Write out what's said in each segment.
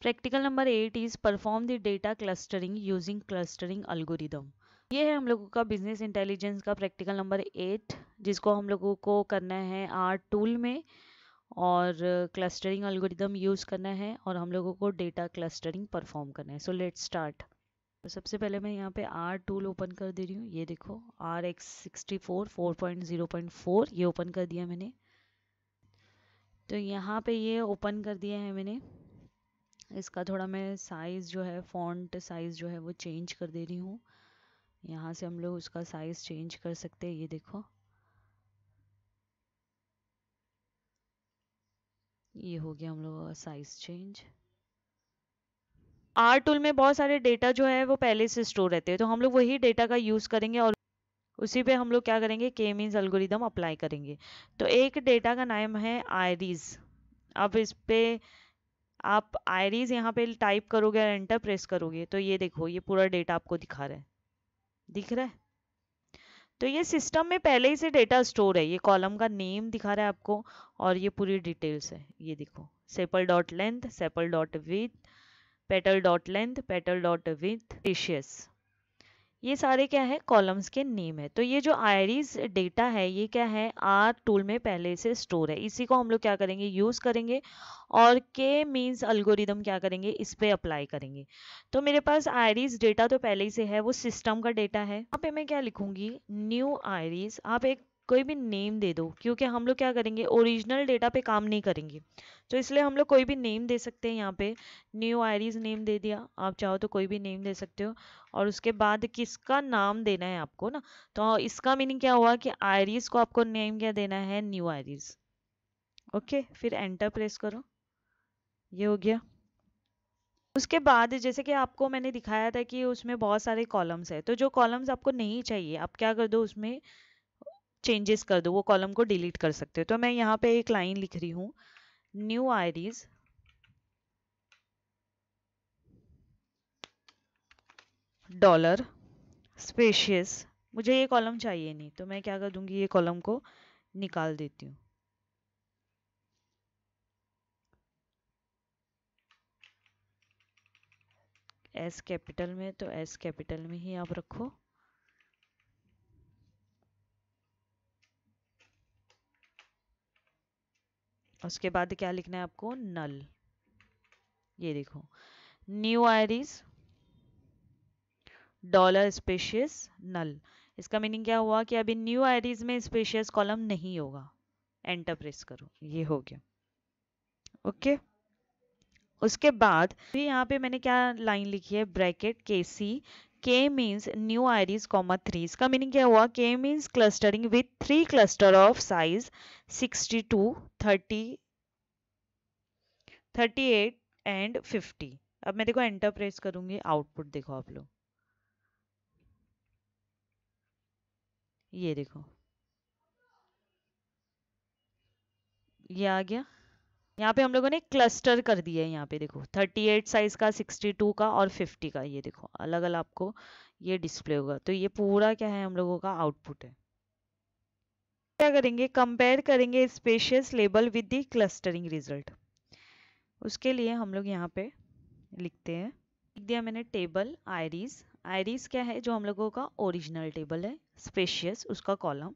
Practical number eight is perform the data clustering using clustering algorithm ये है हम लोगों का बिजनेस इंटेलिजेंस का प्रैक्टिकल नंबर एट जिसको हम लोगों को करना है आर टूल में और क्लस्टरिंग अल्गोरिदम यूज़ करना है और हम लोगों को डेटा क्लस्टरिंग परफॉर्म करना है सो लेट स्टार्ट तो सबसे पहले मैं यहाँ पे आर टूल ओपन कर दे रही हूँ ये देखो R X sixty four four point zero point four ये ओपन कर दिया मैंने तो यहाँ पे ये ओपन कर दिया है मैंने इसका थोड़ा मैं साइज़ जो है फ़ॉन्ट साइज़ जो है वो चेंज कर दे रही हूँ यहाँ से हम लोग उसका साइज़ चेंज कर सकते हैं ये देखो ये हो गया हम लोग साइज़ चेंज आर टूल में बहुत सारे डेटा जो है वो पहले से स्टोर रहते हैं तो हम लोग वही डेटा का यूज़ करेंगे और उसी पे हम लोग क्या करेंगे के मीन्स अलगोरिदम अप्लाई करेंगे तो एक डेटा का नाम है आयरीज अब इस पर आप आयरीज यहाँ पे टाइप करोगे और एंटर प्रेस करोगे तो ये देखो ये पूरा डेटा आपको दिखा रहा है दिख रहा है तो ये सिस्टम में पहले ही से डेटा स्टोर है ये कॉलम का नेम दिखा रहा है आपको और ये पूरी डिटेल्स है ये देखो sepal dot length sepal dot width petal dot length petal dot width एशियस ये सारे क्या है कॉलम्स के नेम है तो ये जो आयरीज डेटा है ये क्या है आर टूल में पहले से स्टोर है इसी को हम लोग क्या करेंगे यूज़ करेंगे और के मीन्स अल्गोरिदम क्या करेंगे इस पर अप्लाई करेंगे तो मेरे पास आयरीज डेटा तो पहले ही से है वो सिस्टम का डेटा है यहाँ पे मैं क्या लिखूंगी न्यू आयरीज आप एक कोई भी नेम दे दो क्योंकि हम लोग क्या करेंगे ओरिजिनल डेटा पे काम नहीं करेंगे तो इसलिए हम लोग कोई भी नेम दे सकते हैं यहाँ पे न्यू आयरीज नेम दे दिया आप चाहो तो कोई भी नेम दे सकते हो और उसके बाद किसका नाम देना है आपको ना तो इसका मीनिंग क्या हुआ कि आयरीज को आपको नेम क्या देना है न्यू आयरीज ओके फिर एंटर प्रेस करो ये हो गया उसके बाद जैसे कि आपको मैंने दिखाया था कि उसमें बहुत सारे कॉलम्स है तो जो कॉलम्स आपको नहीं चाहिए आप क्या कर दो उसमें चेंजेस कर दो वो कॉलम को डिलीट कर सकते हो तो मैं यहाँ पे एक लाइन लिख रही हूँ न्यू आयरीज डॉलर स्पेशियस मुझे ये कॉलम चाहिए नहीं तो मैं क्या कर दूंगी ये कॉलम को निकाल देती हूँ एस कैपिटल में तो एस कैपिटल में ही आप रखो उसके बाद क्या लिखना है आपको नल ये देखो new iris dollar species null इसका मीनिंग क्या हुआ कि अभी न्यू आयरिस में स्पेशियस कॉलम नहीं होगा एंटर प्रेस करो ये हो गया ओके okay? उसके बाद फिर यहाँ पे मैंने क्या लाइन लिखी है bracket K C K means new iris comma three इसका मीनिंग क्या हुआ K means clustering with three cluster of size 62, 30, 38 and 50. अब मैं देखो एंटर प्रेस करूंगी आउटपुट देखो आप लोग ये देखो ये आ गया यहाँ पे हम लोगों ने क्लस्टर कर दिया है यहाँ पे देखो 38 साइज का 62 का और 50 का ये देखो अलग अलग आपको ये डिस्प्ले होगा तो ये पूरा क्या है हम लोगों का आउटपुट है क्या करेंगे कंपेयर करेंगे species label with the clustering result उसके लिए हम लोग यहाँ पे लिखते हैं लिख दिया मैंने टेबल आयरीज आयरीज क्या है जो हम लोगों का ओरिजिनल टेबल है स्पेशियस उसका कॉलम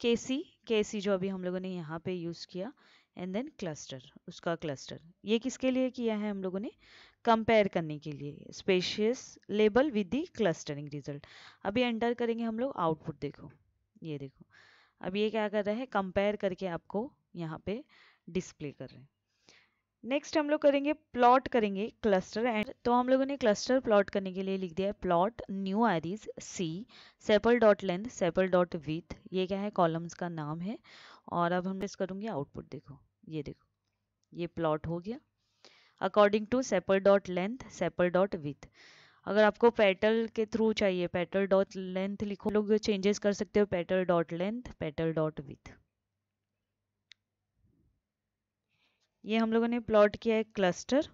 केसी केसी जो अभी हम लोगों ने यहाँ पे यूज़ किया एंड देन क्लस्टर उसका क्लस्टर ये किसके लिए किया है हम लोगों ने कंपेयर करने के लिए species label with the clustering result अभी एंटर करेंगे हम लोग आउटपुट देखो ये देखो अब ये क्या कर रहा है कंपेयर करके आपको यहाँ पे डिस्प्ले कर रहे हैं नेक्स्ट हम लोग करेंगे प्लॉट करेंगे क्लस्टर एंड तो हम लोगों ने क्लस्टर प्लॉट करने के लिए लिख दिया है plot new iris C sepal dot length sepal dot width ये क्या है कॉलम्स का नाम है और अब हम टेस्ट करूँगी आउटपुट देखो ये देखो ये प्लॉट हो गया according to sepal dot length sepal dot width अगर आपको पेटल के थ्रू चाहिए पेटल डॉट लेंथ लिखो लोग चेंजेस कर सकते हो petal dot length petal dot width ये हम लोगों ने प्लॉट किया है क्लस्टर